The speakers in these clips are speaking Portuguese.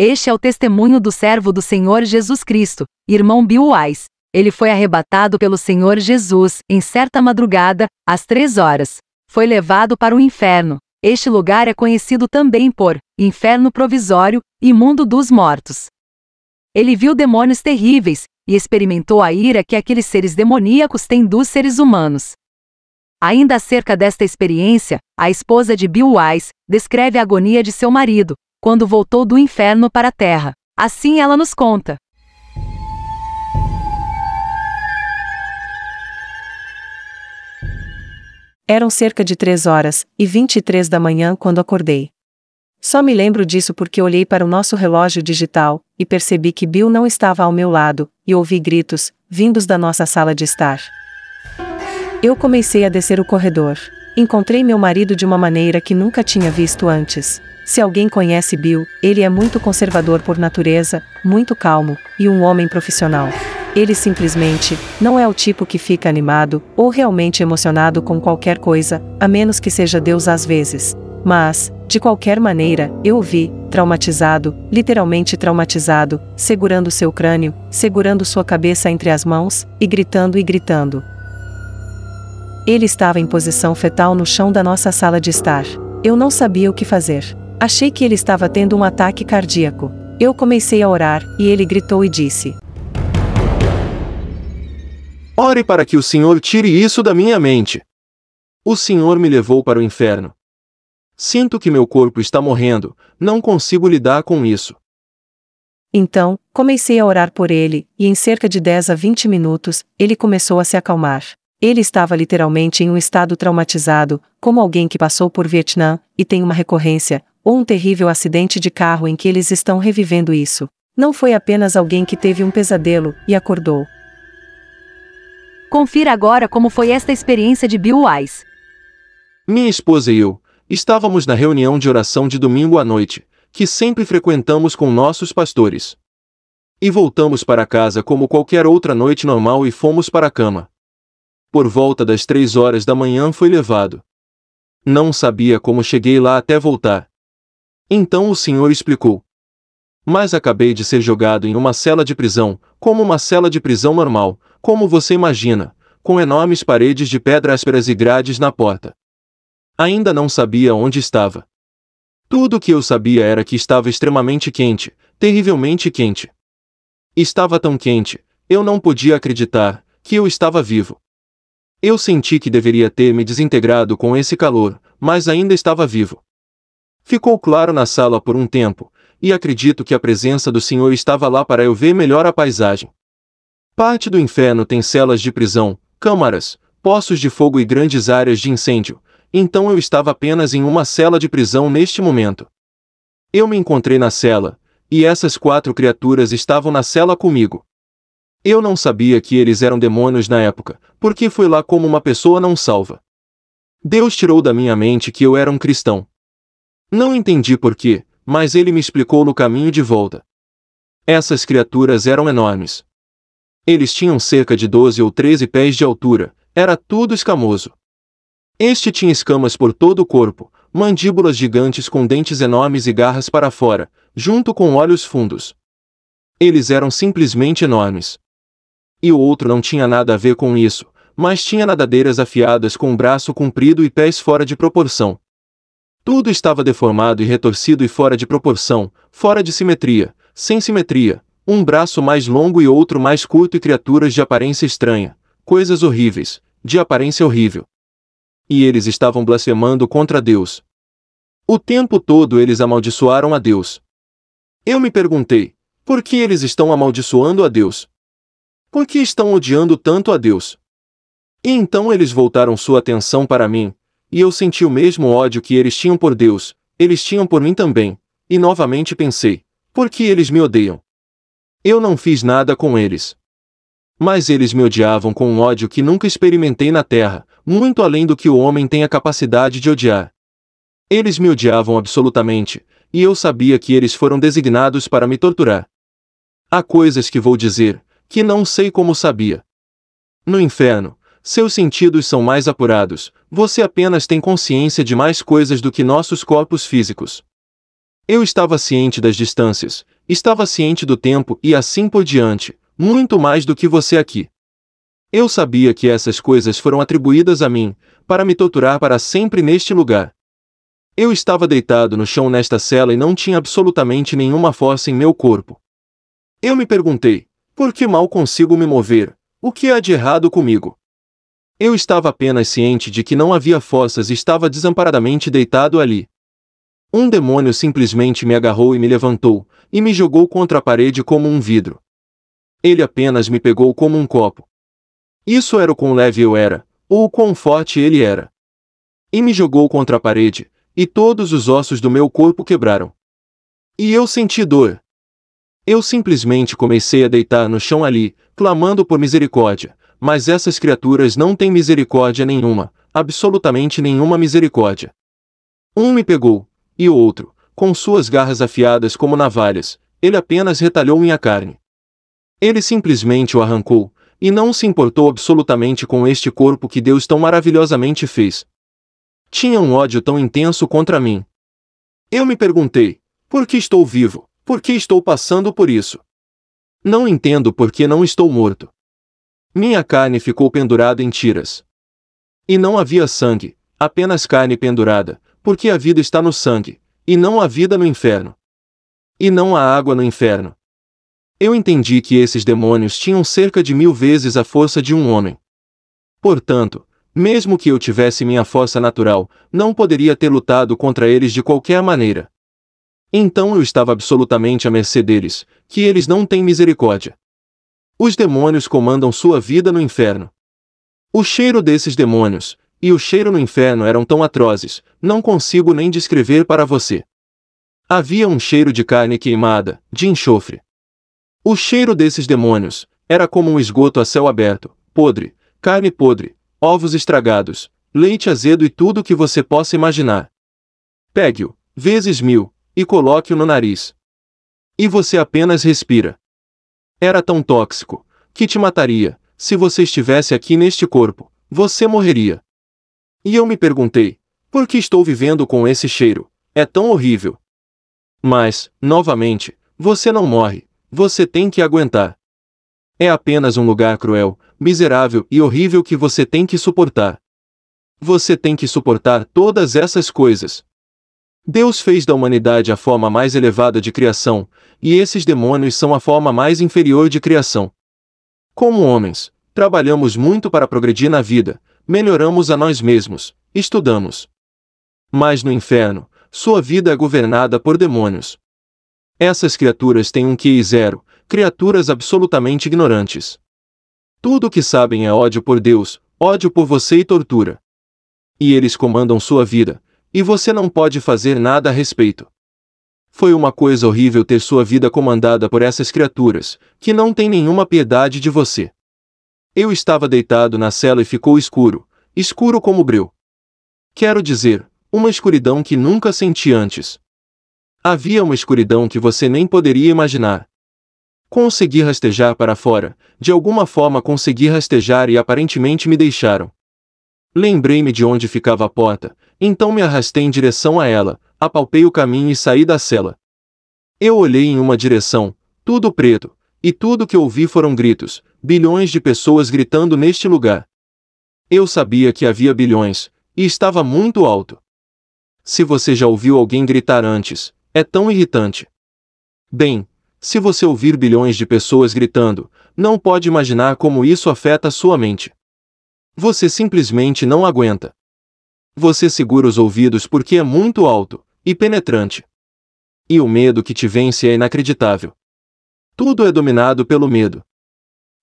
Este é o testemunho do servo do Senhor Jesus Cristo, irmão Bill Wise. Ele foi arrebatado pelo Senhor Jesus, em certa madrugada, às três horas. Foi levado para o inferno. Este lugar é conhecido também por inferno provisório e mundo dos mortos. Ele viu demônios terríveis e experimentou a ira que aqueles seres demoníacos têm dos seres humanos. Ainda acerca desta experiência, a esposa de Bill Wise descreve a agonia de seu marido, quando voltou do inferno para a terra. Assim ela nos conta. Eram cerca de 3 horas e 23 da manhã quando acordei. Só me lembro disso porque olhei para o nosso relógio digital e percebi que Bill não estava ao meu lado e ouvi gritos vindos da nossa sala de estar. Eu comecei a descer o corredor. Encontrei meu marido de uma maneira que nunca tinha visto antes. Se alguém conhece Bill, ele é muito conservador por natureza, muito calmo, e um homem profissional. Ele simplesmente não é o tipo que fica animado ou realmente emocionado com qualquer coisa, a menos que seja Deus às vezes. Mas, de qualquer maneira, eu o vi, traumatizado, literalmente traumatizado, segurando seu crânio, segurando sua cabeça entre as mãos e gritando e gritando. Ele estava em posição fetal no chão da nossa sala de estar. Eu não sabia o que fazer. Achei que ele estava tendo um ataque cardíaco. Eu comecei a orar, e ele gritou e disse: Ore para que o Senhor tire isso da minha mente. O Senhor me levou para o inferno. Sinto que meu corpo está morrendo, não consigo lidar com isso. Então, comecei a orar por ele, e em cerca de 10 a 20 minutos, ele começou a se acalmar. Ele estava literalmente em um estado traumatizado, como alguém que passou por Vietnã e tem uma recorrência, ou um terrível acidente de carro em que eles estão revivendo isso. Não foi apenas alguém que teve um pesadelo e acordou. Confira agora como foi esta experiência de Bill Wise. Minha esposa e eu estávamos na reunião de oração de domingo à noite, que sempre frequentamos com nossos pastores. E voltamos para casa como qualquer outra noite normal e fomos para a cama por volta das três horas da manhã foi levado. Não sabia como cheguei lá até voltar. Então o senhor explicou. Mas acabei de ser jogado em uma cela de prisão, como uma cela de prisão normal, como você imagina, com enormes paredes de pedra ásperas e grades na porta. Ainda não sabia onde estava. Tudo o que eu sabia era que estava extremamente quente, terrivelmente quente. Estava tão quente, eu não podia acreditar que eu estava vivo. Eu senti que deveria ter me desintegrado com esse calor, mas ainda estava vivo. Ficou claro na sala por um tempo, e acredito que a presença do Senhor estava lá para eu ver melhor a paisagem. Parte do inferno tem celas de prisão, câmaras, poços de fogo e grandes áreas de incêndio, então eu estava apenas em uma cela de prisão neste momento. Eu me encontrei na cela, e essas quatro criaturas estavam na cela comigo. Eu não sabia que eles eram demônios na época, porque fui lá como uma pessoa não salva. Deus tirou da minha mente que eu era um cristão. Não entendi porquê, mas ele me explicou no caminho de volta. Essas criaturas eram enormes. Eles tinham cerca de 12 ou 13 pés de altura, era tudo escamoso. Este tinha escamas por todo o corpo, mandíbulas gigantes com dentes enormes e garras para fora, junto com olhos fundos. Eles eram simplesmente enormes. E o outro não tinha nada a ver com isso, mas tinha nadadeiras afiadas com um braço comprido e pés fora de proporção. Tudo estava deformado e retorcido e fora de proporção, fora de simetria, sem simetria, um braço mais longo e outro mais curto e criaturas de aparência estranha, coisas horríveis, de aparência horrível. E eles estavam blasfemando contra Deus. O tempo todo eles amaldiçoaram a Deus. Eu me perguntei, por que eles estão amaldiçoando a Deus? Por que estão odiando tanto a Deus? E então eles voltaram sua atenção para mim, e eu senti o mesmo ódio que eles tinham por Deus, eles tinham por mim também, e novamente pensei, por que eles me odeiam? Eu não fiz nada com eles. Mas eles me odiavam com um ódio que nunca experimentei na Terra, muito além do que o homem tem a capacidade de odiar. Eles me odiavam absolutamente, e eu sabia que eles foram designados para me torturar. Há coisas que vou dizer, que não sei como sabia. No inferno, seus sentidos são mais apurados, você apenas tem consciência de mais coisas do que nossos corpos físicos. Eu estava ciente das distâncias, estava ciente do tempo e assim por diante, muito mais do que você aqui. Eu sabia que essas coisas foram atribuídas a mim, para me torturar para sempre neste lugar. Eu estava deitado no chão nesta cela e não tinha absolutamente nenhuma força em meu corpo. Eu me perguntei: porque mal consigo me mover. O que há de errado comigo? Eu estava apenas ciente de que não havia forças e estava desamparadamente deitado ali. Um demônio simplesmente me agarrou e me levantou, e me jogou contra a parede como um vidro. Ele apenas me pegou como um copo. Isso era o quão leve eu era, ou o quão forte ele era. E me jogou contra a parede, e todos os ossos do meu corpo quebraram. E eu senti dor, eu simplesmente comecei a deitar no chão ali, clamando por misericórdia, mas essas criaturas não têm misericórdia nenhuma, absolutamente nenhuma misericórdia. Um me pegou, e o outro, com suas garras afiadas como navalhas, ele apenas retalhou minha carne. Ele simplesmente o arrancou, e não se importou absolutamente com este corpo que Deus tão maravilhosamente fez. Tinha um ódio tão intenso contra mim. Eu me perguntei, por que estou vivo? Por que estou passando por isso? Não entendo por que não estou morto. Minha carne ficou pendurada em tiras. E não havia sangue, apenas carne pendurada, porque a vida está no sangue, e não há vida no inferno. E não há água no inferno. Eu entendi que esses demônios tinham cerca de mil vezes a força de um homem. Portanto, mesmo que eu tivesse minha força natural, não poderia ter lutado contra eles de qualquer maneira. Então eu estava absolutamente à mercê deles, que eles não têm misericórdia. Os demônios comandam sua vida no inferno. O cheiro desses demônios, e o cheiro no inferno eram tão atrozes, não consigo nem descrever para você. Havia um cheiro de carne queimada, de enxofre. O cheiro desses demônios era como um esgoto a céu aberto, podre, carne podre, ovos estragados, leite azedo e tudo o que você possa imaginar. Pegue-o, vezes mil, e coloque-o no nariz. E você apenas respira. Era tão tóxico, que te mataria, se você estivesse aqui neste corpo, você morreria. E eu me perguntei, por que estou vivendo com esse cheiro? É tão horrível. Mas, novamente, você não morre, você tem que aguentar. É apenas um lugar cruel, miserável e horrível que você tem que suportar. Você tem que suportar todas essas coisas, Deus fez da humanidade a forma mais elevada de criação, e esses demônios são a forma mais inferior de criação. Como homens, trabalhamos muito para progredir na vida, melhoramos a nós mesmos, estudamos. Mas no inferno, sua vida é governada por demônios. Essas criaturas têm um QI zero, criaturas absolutamente ignorantes. Tudo o que sabem é ódio por Deus, ódio por você e tortura. E eles comandam sua vida, e você não pode fazer nada a respeito. Foi uma coisa horrível ter sua vida comandada por essas criaturas, que não têm nenhuma piedade de você. Eu estava deitado na cela e ficou escuro, escuro como breu. Quero dizer, uma escuridão que nunca senti antes. Havia uma escuridão que você nem poderia imaginar. Consegui rastejar para fora, de alguma forma consegui rastejar e aparentemente me deixaram. Lembrei-me de onde ficava a porta, então me arrastei em direção a ela, apalpei o caminho e saí da cela. Eu olhei em uma direção, tudo preto, e tudo que ouvi foram gritos, bilhões de pessoas gritando neste lugar. Eu sabia que havia bilhões, e estava muito alto. Se você já ouviu alguém gritar antes, é tão irritante. Bem, se você ouvir bilhões de pessoas gritando, não pode imaginar como isso afeta sua mente. Você simplesmente não aguenta. Você segura os ouvidos porque é muito alto e penetrante. E o medo que te vence é inacreditável. Tudo é dominado pelo medo.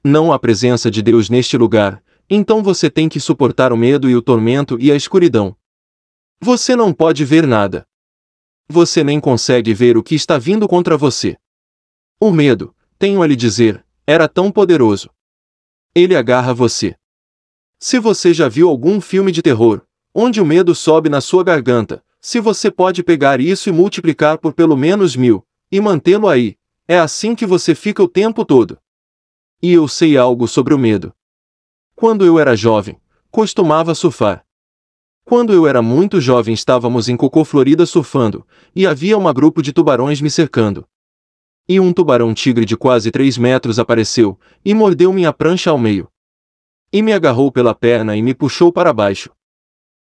Não há presença de Deus neste lugar, então você tem que suportar o medo e o tormento e a escuridão. Você não pode ver nada. Você nem consegue ver o que está vindo contra você. O medo, tenho a lhe dizer, era tão poderoso. Ele agarra você. Se você já viu algum filme de terror, onde o medo sobe na sua garganta, se você pode pegar isso e multiplicar por pelo menos mil, e mantê-lo aí, é assim que você fica o tempo todo. E eu sei algo sobre o medo. Quando eu era jovem, costumava surfar. Quando eu era muito jovem estávamos em Cocô Florida surfando, e havia um grupo de tubarões me cercando. E um tubarão tigre de quase 3 metros apareceu, e mordeu minha prancha ao meio e me agarrou pela perna e me puxou para baixo.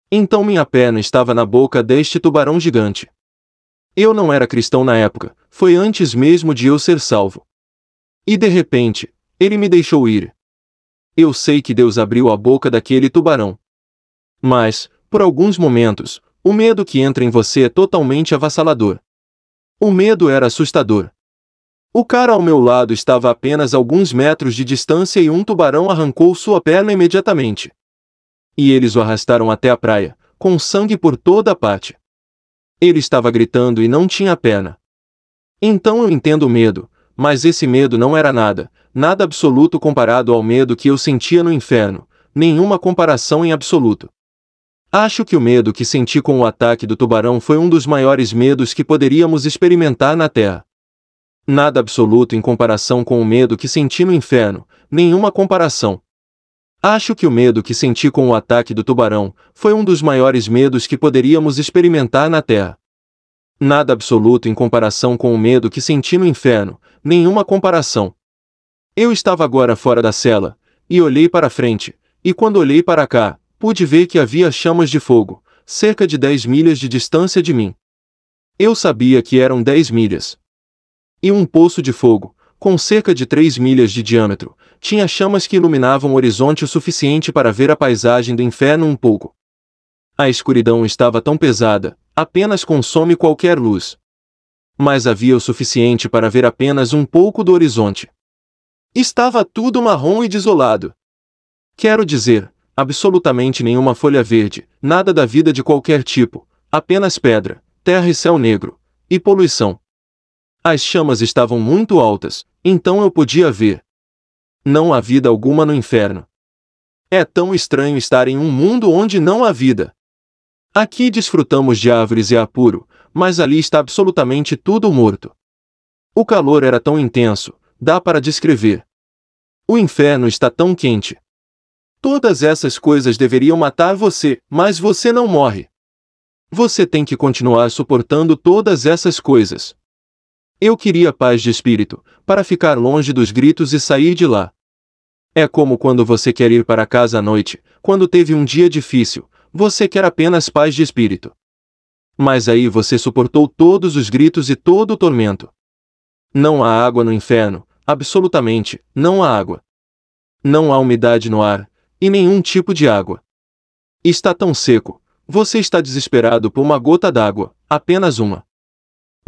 Então minha perna estava na boca deste tubarão gigante. Eu não era cristão na época, foi antes mesmo de eu ser salvo. E de repente, ele me deixou ir. Eu sei que Deus abriu a boca daquele tubarão. Mas, por alguns momentos, o medo que entra em você é totalmente avassalador. O medo era assustador. O cara ao meu lado estava a apenas alguns metros de distância e um tubarão arrancou sua perna imediatamente. E eles o arrastaram até a praia, com sangue por toda a parte. Ele estava gritando e não tinha perna. Então eu entendo o medo, mas esse medo não era nada, nada absoluto comparado ao medo que eu sentia no inferno, nenhuma comparação em absoluto. Acho que o medo que senti com o ataque do tubarão foi um dos maiores medos que poderíamos experimentar na Terra. Nada absoluto em comparação com o medo que senti no inferno, nenhuma comparação. Acho que o medo que senti com o ataque do tubarão foi um dos maiores medos que poderíamos experimentar na Terra. Nada absoluto em comparação com o medo que senti no inferno, nenhuma comparação. Eu estava agora fora da cela, e olhei para frente, e quando olhei para cá, pude ver que havia chamas de fogo, cerca de 10 milhas de distância de mim. Eu sabia que eram 10 milhas, e um poço de fogo, com cerca de três milhas de diâmetro, tinha chamas que iluminavam o horizonte o suficiente para ver a paisagem do inferno um pouco. A escuridão estava tão pesada, apenas consome qualquer luz. Mas havia o suficiente para ver apenas um pouco do horizonte. Estava tudo marrom e desolado. Quero dizer, absolutamente nenhuma folha verde, nada da vida de qualquer tipo, apenas pedra, terra e céu negro, e poluição. As chamas estavam muito altas, então eu podia ver. Não há vida alguma no inferno. É tão estranho estar em um mundo onde não há vida. Aqui desfrutamos de árvores e apuro, mas ali está absolutamente tudo morto. O calor era tão intenso, dá para descrever. O inferno está tão quente. Todas essas coisas deveriam matar você, mas você não morre. Você tem que continuar suportando todas essas coisas. Eu queria paz de espírito, para ficar longe dos gritos e sair de lá. É como quando você quer ir para casa à noite, quando teve um dia difícil, você quer apenas paz de espírito. Mas aí você suportou todos os gritos e todo o tormento. Não há água no inferno, absolutamente, não há água. Não há umidade no ar, e nenhum tipo de água. Está tão seco, você está desesperado por uma gota d'água, apenas uma.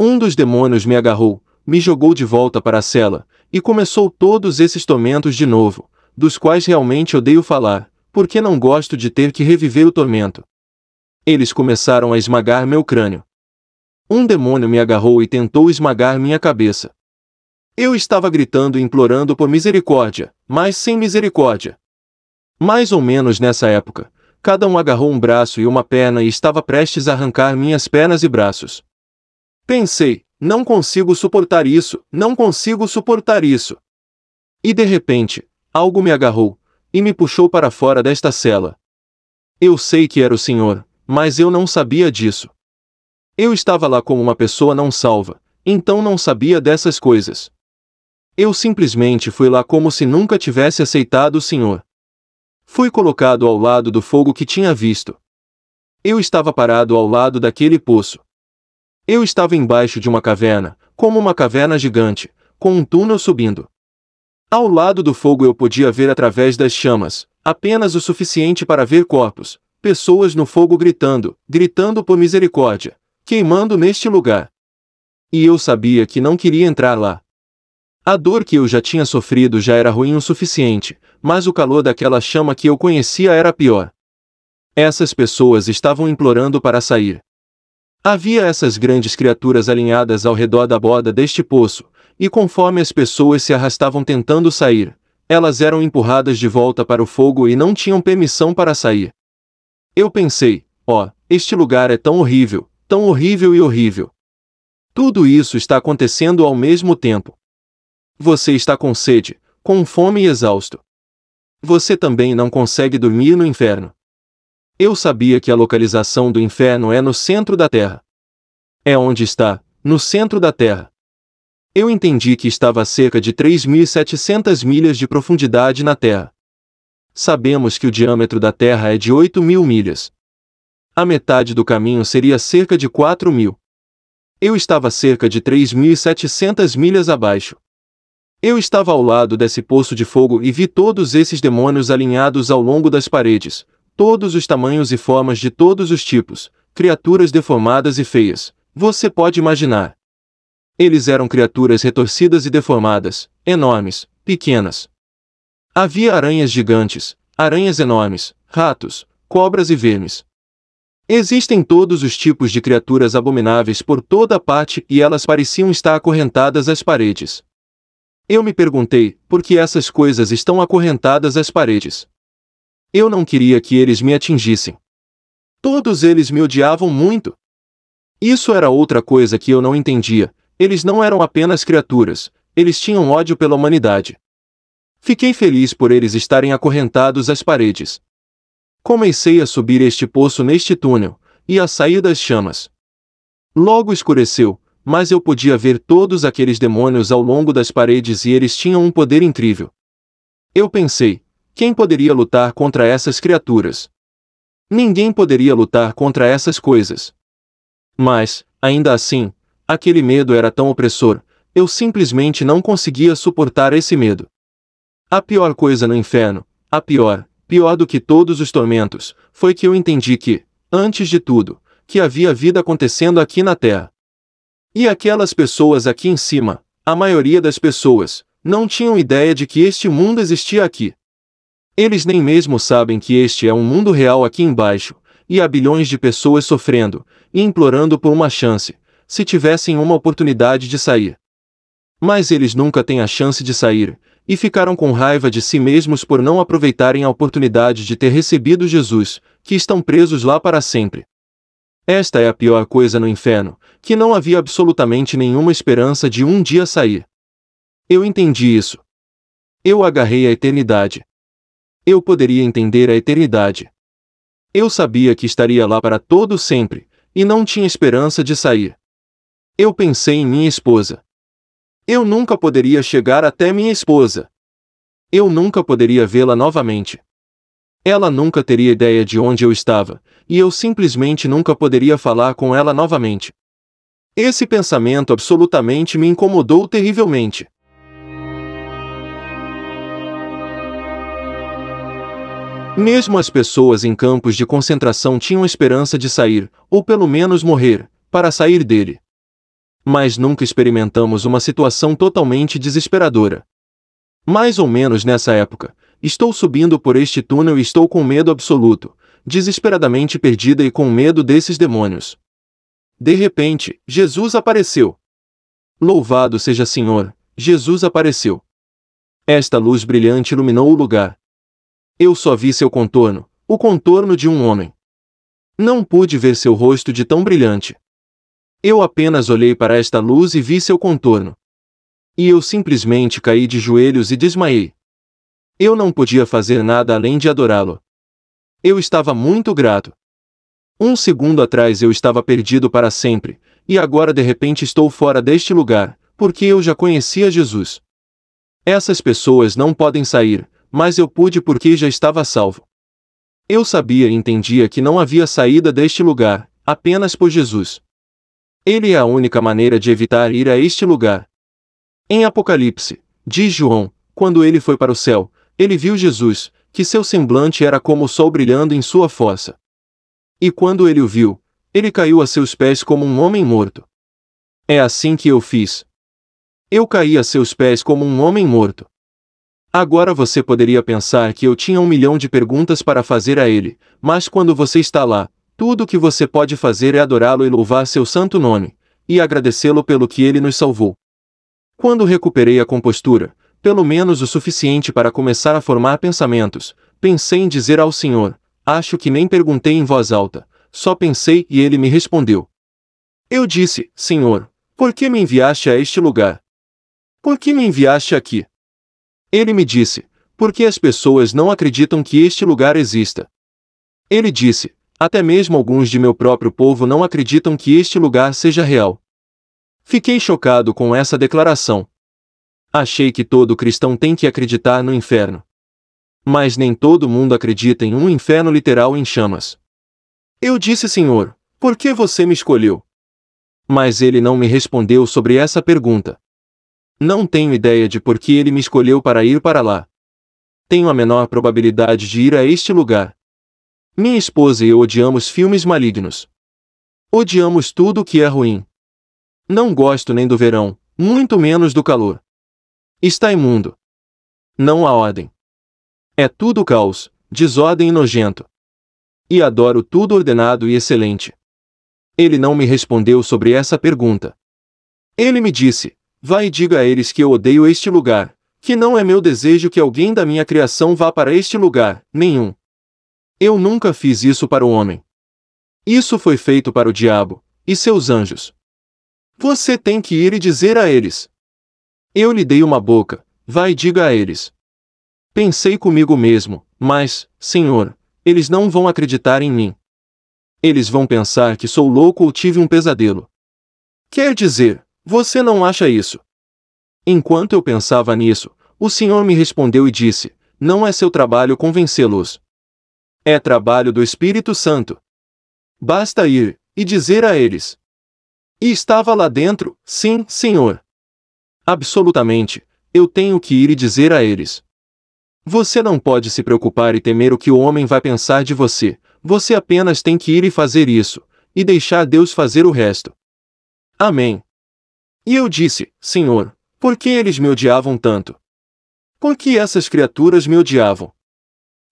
Um dos demônios me agarrou, me jogou de volta para a cela, e começou todos esses tormentos de novo, dos quais realmente odeio falar, porque não gosto de ter que reviver o tormento. Eles começaram a esmagar meu crânio. Um demônio me agarrou e tentou esmagar minha cabeça. Eu estava gritando e implorando por misericórdia, mas sem misericórdia. Mais ou menos nessa época, cada um agarrou um braço e uma perna e estava prestes a arrancar minhas pernas e braços. Pensei, não consigo suportar isso, não consigo suportar isso. E de repente, algo me agarrou e me puxou para fora desta cela. Eu sei que era o senhor, mas eu não sabia disso. Eu estava lá como uma pessoa não salva, então não sabia dessas coisas. Eu simplesmente fui lá como se nunca tivesse aceitado o senhor. Fui colocado ao lado do fogo que tinha visto. Eu estava parado ao lado daquele poço. Eu estava embaixo de uma caverna, como uma caverna gigante, com um túnel subindo. Ao lado do fogo eu podia ver através das chamas, apenas o suficiente para ver corpos, pessoas no fogo gritando, gritando por misericórdia, queimando neste lugar. E eu sabia que não queria entrar lá. A dor que eu já tinha sofrido já era ruim o suficiente, mas o calor daquela chama que eu conhecia era pior. Essas pessoas estavam implorando para sair. Havia essas grandes criaturas alinhadas ao redor da borda deste poço, e conforme as pessoas se arrastavam tentando sair, elas eram empurradas de volta para o fogo e não tinham permissão para sair. Eu pensei, ó, oh, este lugar é tão horrível, tão horrível e horrível. Tudo isso está acontecendo ao mesmo tempo. Você está com sede, com fome e exausto. Você também não consegue dormir no inferno. Eu sabia que a localização do inferno é no centro da Terra. É onde está, no centro da Terra. Eu entendi que estava a cerca de 3.700 milhas de profundidade na Terra. Sabemos que o diâmetro da Terra é de 8.000 milhas. A metade do caminho seria cerca de 4.000. Eu estava cerca de 3.700 milhas abaixo. Eu estava ao lado desse poço de fogo e vi todos esses demônios alinhados ao longo das paredes, todos os tamanhos e formas de todos os tipos, criaturas deformadas e feias, você pode imaginar. Eles eram criaturas retorcidas e deformadas, enormes, pequenas. Havia aranhas gigantes, aranhas enormes, ratos, cobras e vermes. Existem todos os tipos de criaturas abomináveis por toda a parte e elas pareciam estar acorrentadas às paredes. Eu me perguntei por que essas coisas estão acorrentadas às paredes. Eu não queria que eles me atingissem. Todos eles me odiavam muito. Isso era outra coisa que eu não entendia. Eles não eram apenas criaturas, eles tinham ódio pela humanidade. Fiquei feliz por eles estarem acorrentados às paredes. Comecei a subir este poço neste túnel, e a sair das chamas. Logo escureceu, mas eu podia ver todos aqueles demônios ao longo das paredes e eles tinham um poder incrível. Eu pensei, quem poderia lutar contra essas criaturas? Ninguém poderia lutar contra essas coisas. Mas, ainda assim, aquele medo era tão opressor, eu simplesmente não conseguia suportar esse medo. A pior coisa no inferno, a pior, pior do que todos os tormentos, foi que eu entendi que, antes de tudo, que havia vida acontecendo aqui na Terra. E aquelas pessoas aqui em cima, a maioria das pessoas, não tinham ideia de que este mundo existia aqui. Eles nem mesmo sabem que este é um mundo real aqui embaixo, e há bilhões de pessoas sofrendo e implorando por uma chance, se tivessem uma oportunidade de sair. Mas eles nunca têm a chance de sair, e ficaram com raiva de si mesmos por não aproveitarem a oportunidade de ter recebido Jesus, que estão presos lá para sempre. Esta é a pior coisa no inferno, que não havia absolutamente nenhuma esperança de um dia sair. Eu entendi isso. Eu agarrei a eternidade eu poderia entender a eternidade. Eu sabia que estaria lá para todo sempre, e não tinha esperança de sair. Eu pensei em minha esposa. Eu nunca poderia chegar até minha esposa. Eu nunca poderia vê-la novamente. Ela nunca teria ideia de onde eu estava, e eu simplesmente nunca poderia falar com ela novamente. Esse pensamento absolutamente me incomodou terrivelmente. Mesmo as pessoas em campos de concentração tinham esperança de sair, ou pelo menos morrer, para sair dele. Mas nunca experimentamos uma situação totalmente desesperadora. Mais ou menos nessa época, estou subindo por este túnel e estou com medo absoluto, desesperadamente perdida e com medo desses demônios. De repente, Jesus apareceu. Louvado seja Senhor, Jesus apareceu. Esta luz brilhante iluminou o lugar, eu só vi seu contorno, o contorno de um homem. Não pude ver seu rosto de tão brilhante. Eu apenas olhei para esta luz e vi seu contorno. E eu simplesmente caí de joelhos e desmaiei. Eu não podia fazer nada além de adorá-lo. Eu estava muito grato. Um segundo atrás eu estava perdido para sempre, e agora de repente estou fora deste lugar, porque eu já conhecia Jesus. Essas pessoas não podem sair, mas eu pude porque já estava salvo. Eu sabia e entendia que não havia saída deste lugar, apenas por Jesus. Ele é a única maneira de evitar ir a este lugar. Em Apocalipse, diz João, quando ele foi para o céu, ele viu Jesus, que seu semblante era como o sol brilhando em sua fossa. E quando ele o viu, ele caiu a seus pés como um homem morto. É assim que eu fiz. Eu caí a seus pés como um homem morto. Agora você poderia pensar que eu tinha um milhão de perguntas para fazer a ele, mas quando você está lá, tudo o que você pode fazer é adorá-lo e louvar seu santo nome, e agradecê-lo pelo que ele nos salvou. Quando recuperei a compostura, pelo menos o suficiente para começar a formar pensamentos, pensei em dizer ao Senhor, acho que nem perguntei em voz alta, só pensei e ele me respondeu. Eu disse, Senhor, por que me enviaste a este lugar? Por que me enviaste aqui? Ele me disse, por que as pessoas não acreditam que este lugar exista? Ele disse, até mesmo alguns de meu próprio povo não acreditam que este lugar seja real. Fiquei chocado com essa declaração. Achei que todo cristão tem que acreditar no inferno. Mas nem todo mundo acredita em um inferno literal em chamas. Eu disse, Senhor, por que você me escolheu? Mas ele não me respondeu sobre essa pergunta. Não tenho ideia de por que ele me escolheu para ir para lá. Tenho a menor probabilidade de ir a este lugar. Minha esposa e eu odiamos filmes malignos. Odiamos tudo que é ruim. Não gosto nem do verão, muito menos do calor. Está imundo. Não há ordem. É tudo caos, desordem e nojento. E adoro tudo ordenado e excelente. Ele não me respondeu sobre essa pergunta. Ele me disse: Vá e diga a eles que eu odeio este lugar, que não é meu desejo que alguém da minha criação vá para este lugar, nenhum. Eu nunca fiz isso para o homem. Isso foi feito para o diabo e seus anjos. Você tem que ir e dizer a eles. Eu lhe dei uma boca, vá e diga a eles. Pensei comigo mesmo, mas, Senhor, eles não vão acreditar em mim. Eles vão pensar que sou louco ou tive um pesadelo. Quer dizer, você não acha isso? Enquanto eu pensava nisso, o senhor me respondeu e disse: Não é seu trabalho convencê-los. É trabalho do Espírito Santo. Basta ir e dizer a eles. E estava lá dentro, sim, senhor. Absolutamente, eu tenho que ir e dizer a eles. Você não pode se preocupar e temer o que o homem vai pensar de você, você apenas tem que ir e fazer isso, e deixar Deus fazer o resto. Amém. E eu disse: Senhor, por que eles me odiavam tanto? Por que essas criaturas me odiavam?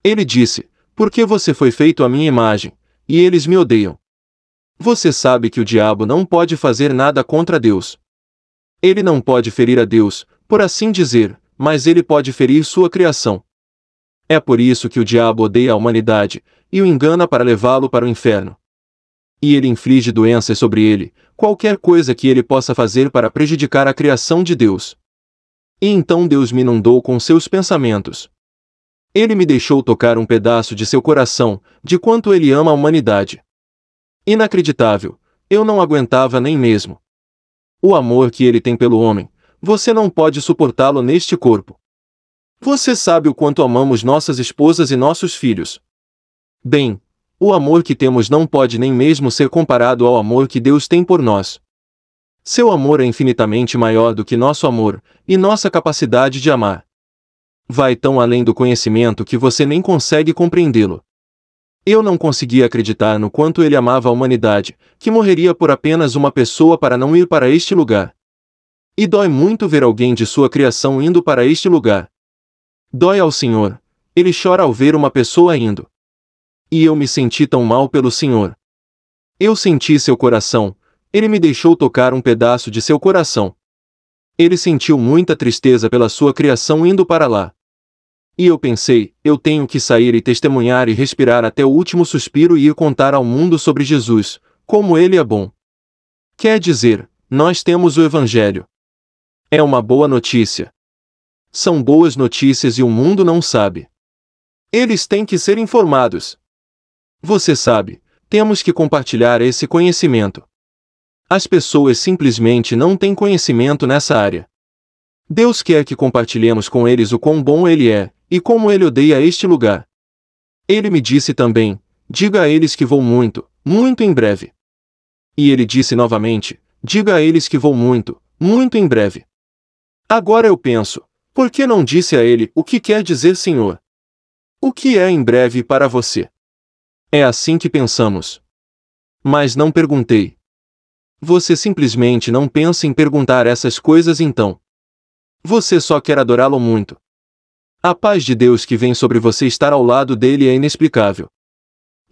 Ele disse: Porque você foi feito à minha imagem, e eles me odeiam. Você sabe que o diabo não pode fazer nada contra Deus. Ele não pode ferir a Deus, por assim dizer, mas ele pode ferir sua criação. É por isso que o diabo odeia a humanidade e o engana para levá-lo para o inferno. E ele inflige doenças sobre ele, qualquer coisa que ele possa fazer para prejudicar a criação de Deus. E então Deus me inundou com seus pensamentos. Ele me deixou tocar um pedaço de seu coração, de quanto ele ama a humanidade. Inacreditável, eu não aguentava nem mesmo. O amor que ele tem pelo homem, você não pode suportá-lo neste corpo. Você sabe o quanto amamos nossas esposas e nossos filhos. Bem, o amor que temos não pode nem mesmo ser comparado ao amor que Deus tem por nós. Seu amor é infinitamente maior do que nosso amor e nossa capacidade de amar. Vai tão além do conhecimento que você nem consegue compreendê-lo. Eu não conseguia acreditar no quanto ele amava a humanidade, que morreria por apenas uma pessoa para não ir para este lugar. E dói muito ver alguém de sua criação indo para este lugar. Dói ao Senhor. Ele chora ao ver uma pessoa indo e eu me senti tão mal pelo senhor. Eu senti seu coração, ele me deixou tocar um pedaço de seu coração. Ele sentiu muita tristeza pela sua criação indo para lá. E eu pensei, eu tenho que sair e testemunhar e respirar até o último suspiro e ir contar ao mundo sobre Jesus, como ele é bom. Quer dizer, nós temos o Evangelho. É uma boa notícia. São boas notícias e o mundo não sabe. Eles têm que ser informados. Você sabe, temos que compartilhar esse conhecimento. As pessoas simplesmente não têm conhecimento nessa área. Deus quer que compartilhemos com eles o quão bom Ele é e como Ele odeia este lugar. Ele me disse também: Diga a eles que vou muito, muito em breve. E ele disse novamente: Diga a eles que vou muito, muito em breve. Agora eu penso: por que não disse a ele o que quer dizer Senhor? O que é em breve para você? É assim que pensamos. Mas não perguntei. Você simplesmente não pensa em perguntar essas coisas então. Você só quer adorá-lo muito. A paz de Deus que vem sobre você estar ao lado dele é inexplicável.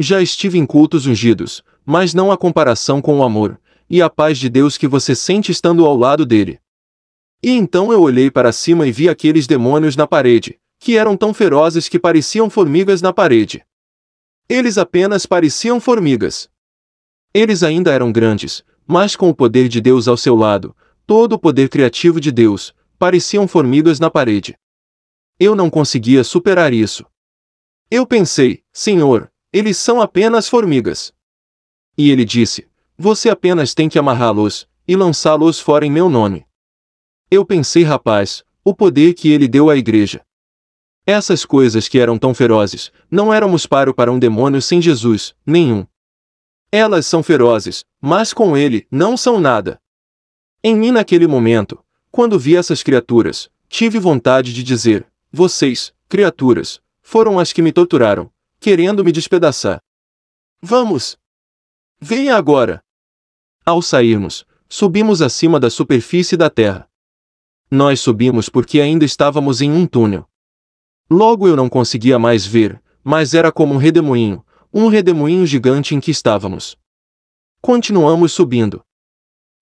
Já estive em cultos ungidos, mas não há comparação com o amor e a paz de Deus que você sente estando ao lado dele. E então eu olhei para cima e vi aqueles demônios na parede, que eram tão ferozes que pareciam formigas na parede. Eles apenas pareciam formigas. Eles ainda eram grandes, mas com o poder de Deus ao seu lado, todo o poder criativo de Deus, pareciam formigas na parede. Eu não conseguia superar isso. Eu pensei, Senhor, eles são apenas formigas. E ele disse: Você apenas tem que amarrá-los e lançá-los fora em meu nome. Eu pensei, rapaz, o poder que ele deu à igreja. Essas coisas que eram tão ferozes, não éramos paro para um demônio sem Jesus, nenhum. Elas são ferozes, mas com ele, não são nada. Em mim naquele momento, quando vi essas criaturas, tive vontade de dizer, vocês, criaturas, foram as que me torturaram, querendo me despedaçar. Vamos! Venha agora! Ao sairmos, subimos acima da superfície da Terra. Nós subimos porque ainda estávamos em um túnel. Logo eu não conseguia mais ver, mas era como um redemoinho, um redemoinho gigante em que estávamos. Continuamos subindo.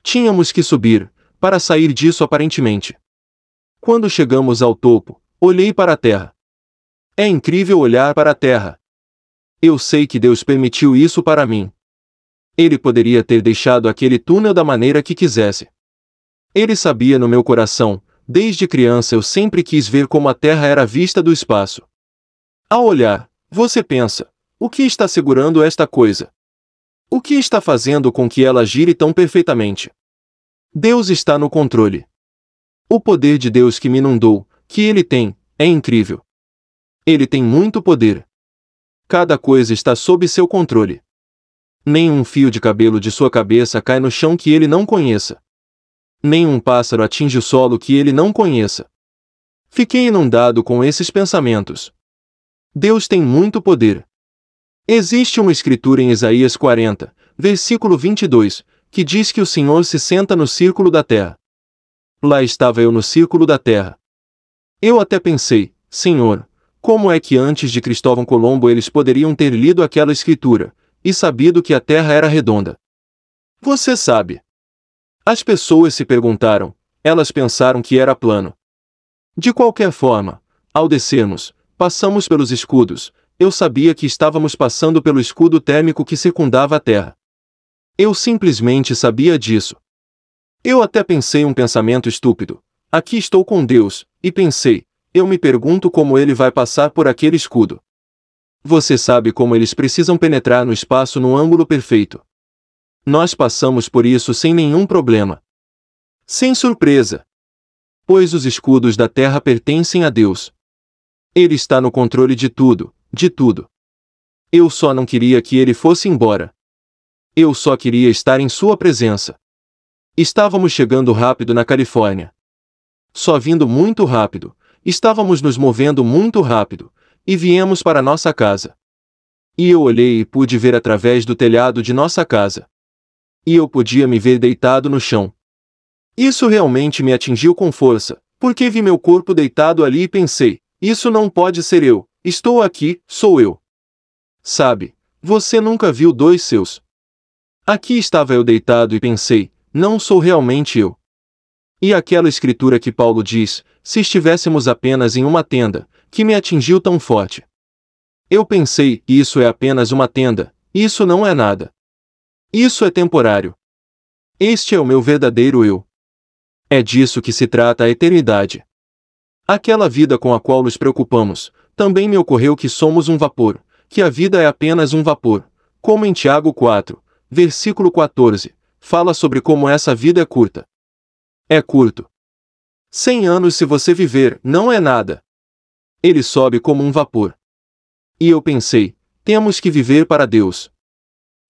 Tínhamos que subir, para sair disso aparentemente. Quando chegamos ao topo, olhei para a terra. É incrível olhar para a terra. Eu sei que Deus permitiu isso para mim. Ele poderia ter deixado aquele túnel da maneira que quisesse. Ele sabia no meu coração, Desde criança eu sempre quis ver como a Terra era vista do espaço. Ao olhar, você pensa: o que está segurando esta coisa? O que está fazendo com que ela gire tão perfeitamente? Deus está no controle. O poder de Deus que me inundou, que ele tem, é incrível. Ele tem muito poder. Cada coisa está sob seu controle. Nenhum fio de cabelo de sua cabeça cai no chão que ele não conheça nenhum pássaro atinge o solo que ele não conheça. Fiquei inundado com esses pensamentos. Deus tem muito poder. Existe uma escritura em Isaías 40, versículo 22, que diz que o Senhor se senta no círculo da terra. Lá estava eu no círculo da terra. Eu até pensei, Senhor, como é que antes de Cristóvão Colombo eles poderiam ter lido aquela escritura e sabido que a terra era redonda? Você sabe. As pessoas se perguntaram, elas pensaram que era plano. De qualquer forma, ao descermos, passamos pelos escudos, eu sabia que estávamos passando pelo escudo térmico que circundava a Terra. Eu simplesmente sabia disso. Eu até pensei um pensamento estúpido. Aqui estou com Deus, e pensei, eu me pergunto como ele vai passar por aquele escudo. Você sabe como eles precisam penetrar no espaço no ângulo perfeito. Nós passamos por isso sem nenhum problema. Sem surpresa. Pois os escudos da terra pertencem a Deus. Ele está no controle de tudo, de tudo. Eu só não queria que ele fosse embora. Eu só queria estar em sua presença. Estávamos chegando rápido na Califórnia. Só vindo muito rápido, estávamos nos movendo muito rápido, e viemos para nossa casa. E eu olhei e pude ver através do telhado de nossa casa e eu podia me ver deitado no chão. Isso realmente me atingiu com força, porque vi meu corpo deitado ali e pensei: isso não pode ser eu, estou aqui, sou eu. Sabe, você nunca viu dois seus. Aqui estava eu deitado e pensei: não sou realmente eu. E aquela escritura que Paulo diz: se estivéssemos apenas em uma tenda, que me atingiu tão forte. Eu pensei: isso é apenas uma tenda, isso não é nada. Isso é temporário. Este é o meu verdadeiro eu. É disso que se trata a eternidade. Aquela vida com a qual nos preocupamos, também me ocorreu que somos um vapor, que a vida é apenas um vapor, como em Tiago 4, versículo 14, fala sobre como essa vida é curta. É curto. Cem anos se você viver, não é nada. Ele sobe como um vapor. E eu pensei, temos que viver para Deus,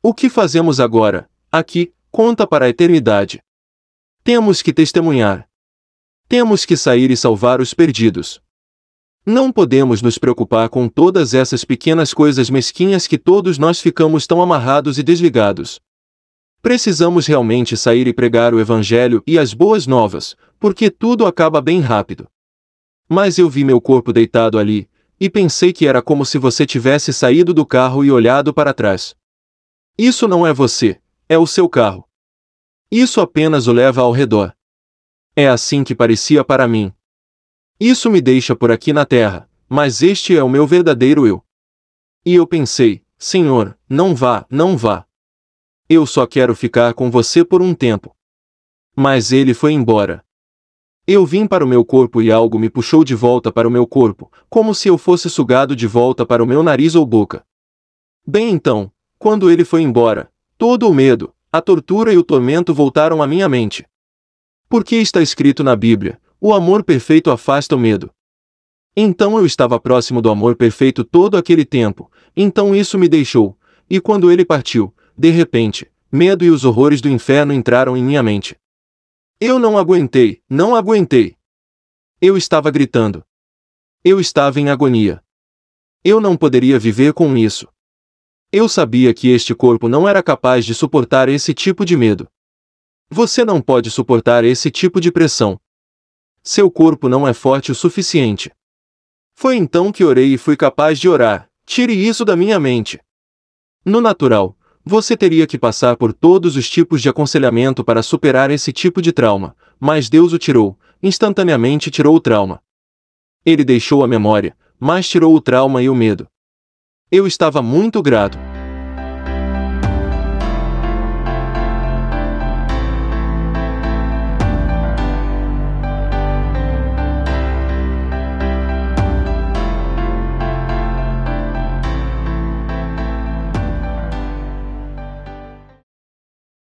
o que fazemos agora, aqui, conta para a eternidade. Temos que testemunhar. Temos que sair e salvar os perdidos. Não podemos nos preocupar com todas essas pequenas coisas mesquinhas que todos nós ficamos tão amarrados e desligados. Precisamos realmente sair e pregar o Evangelho e as boas novas, porque tudo acaba bem rápido. Mas eu vi meu corpo deitado ali, e pensei que era como se você tivesse saído do carro e olhado para trás. Isso não é você, é o seu carro. Isso apenas o leva ao redor. É assim que parecia para mim. Isso me deixa por aqui na terra, mas este é o meu verdadeiro eu. E eu pensei, Senhor, não vá, não vá. Eu só quero ficar com você por um tempo. Mas ele foi embora. Eu vim para o meu corpo e algo me puxou de volta para o meu corpo, como se eu fosse sugado de volta para o meu nariz ou boca. Bem então, quando ele foi embora, todo o medo, a tortura e o tormento voltaram à minha mente. Porque está escrito na Bíblia: o amor perfeito afasta o medo. Então eu estava próximo do amor perfeito todo aquele tempo, então isso me deixou, e quando ele partiu, de repente, medo e os horrores do inferno entraram em minha mente. Eu não aguentei, não aguentei. Eu estava gritando. Eu estava em agonia. Eu não poderia viver com isso. Eu sabia que este corpo não era capaz de suportar esse tipo de medo. Você não pode suportar esse tipo de pressão. Seu corpo não é forte o suficiente. Foi então que orei e fui capaz de orar. Tire isso da minha mente. No natural, você teria que passar por todos os tipos de aconselhamento para superar esse tipo de trauma, mas Deus o tirou, instantaneamente tirou o trauma. Ele deixou a memória, mas tirou o trauma e o medo. Eu estava muito grato.